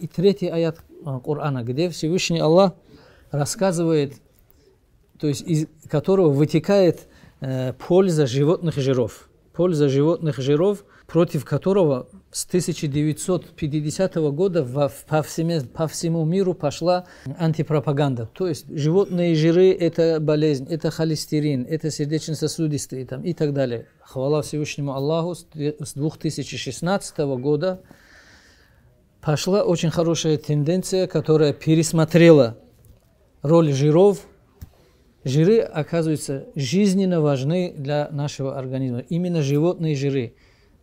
И третий аят а, Корана, где Всевышний Аллах рассказывает, то есть из которого вытекает э, польза животных жиров. Польза животных жиров, против которого с 1950 года по, всеме, по всему миру пошла антипропаганда. То есть животные жиры – это болезнь, это холестерин, это сердечно-сосудистые там, и так далее. Хвала Всевышнему Аллаху с 2016 года – пошла очень хорошая тенденция, которая пересмотрела роль жиров. Жиры, оказываются жизненно важны для нашего организма. Именно животные жиры,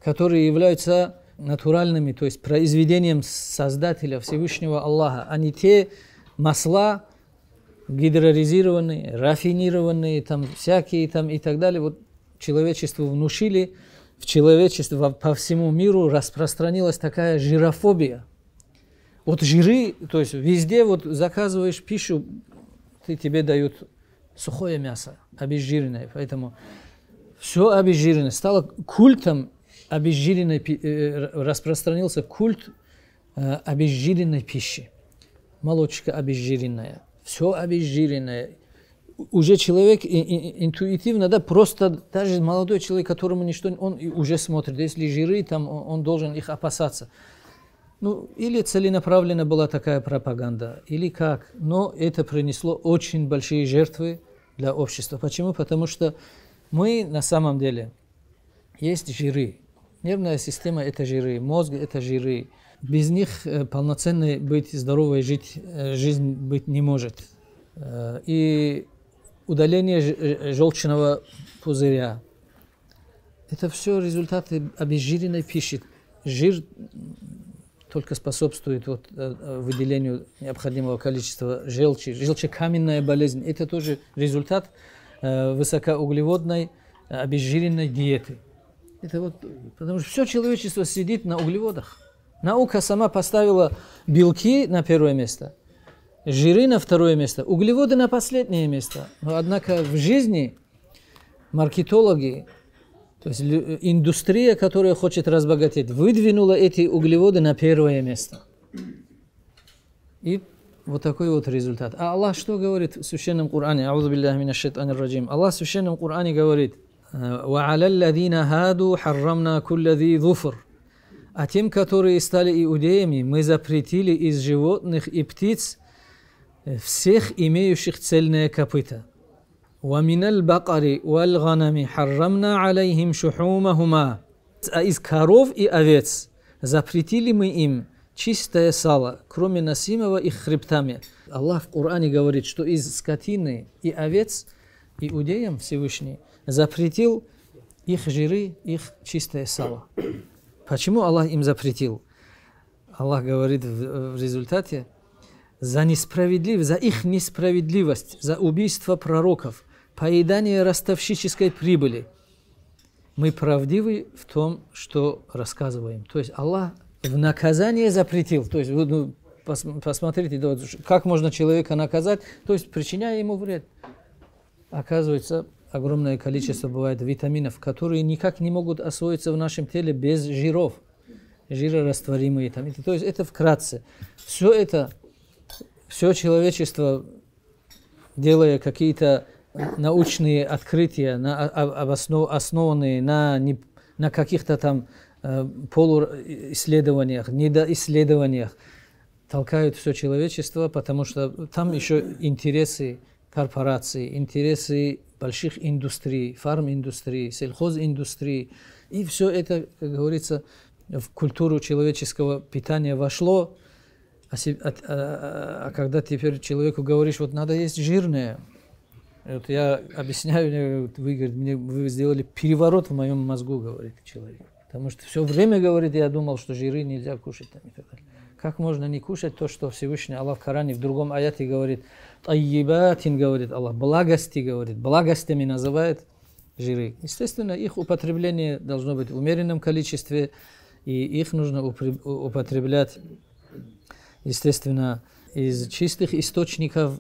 которые являются натуральными, то есть произведением Создателя Всевышнего Аллаха, а не те масла, гидроризированные, рафинированные, там всякие там и так далее. Вот человечеству внушили, в человечестве, по всему миру распространилась такая жирофобия – вот жиры, то есть везде вот заказываешь пищу, ты, тебе дают сухое мясо, обезжиренное. Поэтому все обезжиренное. Стало культом обезжиренной, э, э, распространился культ э, обезжиренной пищи. Молочка обезжиренная, все обезжиренное. Уже человек интуитивно, да, просто даже молодой человек, которому ничто, он уже смотрит, если жиры, там он должен их опасаться. Ну, или целенаправленно была такая пропаганда, или как. Но это принесло очень большие жертвы для общества. Почему? Потому что мы на самом деле есть жиры. Нервная система – это жиры, мозг – это жиры. Без них э, полноценной быть здоровой жить, э, жизнь быть не может. Э, и удаление желчного пузыря – это все результаты обезжиренной пищи. Жир только способствует вот, э, э, выделению необходимого количества желчи. Желчекаменная болезнь – это тоже результат э, высокоуглеводной обезжиренной диеты. Это вот, потому что все человечество сидит на углеводах. Наука сама поставила белки на первое место, жиры на второе место, углеводы на последнее место. Но однако в жизни маркетологи, то есть э, индустрия, которая хочет разбогатеть, выдвинула эти углеводы на первое место. И вот такой вот результат. А Аллах что говорит в Священном Коране? Ауду биллахи мина шайтани раджим. Аллах в Священном Коране говорит, وَعَلَى الَّذِينَ هَادُوا حَرَّمْنَا كُلَّ ذِي А тем, которые стали иудеями, мы запретили из животных и птиц э, всех имеющих цельное копыта. ومن البقر والغنم حرمنا عليهم شحومهما а из коров и овец запретили мы им чистое сало, кроме носимого их хребтами. Аллах в Коране говорит, что из скотины и овец иудеям Всевышний запретил их жиры, их чистое сало. Почему Аллах им запретил? Аллах говорит в, в результате, за несправедливость, за их несправедливость, за убийство пророков – поедание ростовщической прибыли. Мы правдивы в том, что рассказываем. То есть Аллах в наказание запретил. То есть ну, пос, посмотрите, как можно человека наказать, то есть причиняя ему вред. Оказывается, огромное количество бывает витаминов, которые никак не могут освоиться в нашем теле без жиров, жирорастворимые. Там. То есть это вкратце. Все это, все человечество, делая какие-то научные открытия, на, обоснов, основанные на, на каких-то там э, полуисследованиях, недоисследованиях, толкают все человечество, потому что там еще интересы корпораций, интересы больших индустрий, фарм-индустрии, сельхозиндустрии. И все это, как говорится, в культуру человеческого питания вошло. А, а, а, а, а когда теперь человеку говоришь, вот надо есть жирное, вот я объясняю, вы, говорит, мне, вы сделали переворот в моем мозгу, говорит человек. Потому что все время, говорит, я думал, что жиры нельзя кушать. Там, и так далее. Как можно не кушать то, что Всевышний Аллах в Коране в другом аяте говорит, айебатин, говорит Аллах, благости, говорит, благостями называет жиры. Естественно, их употребление должно быть в умеренном количестве, и их нужно употреблять, естественно, из чистых источников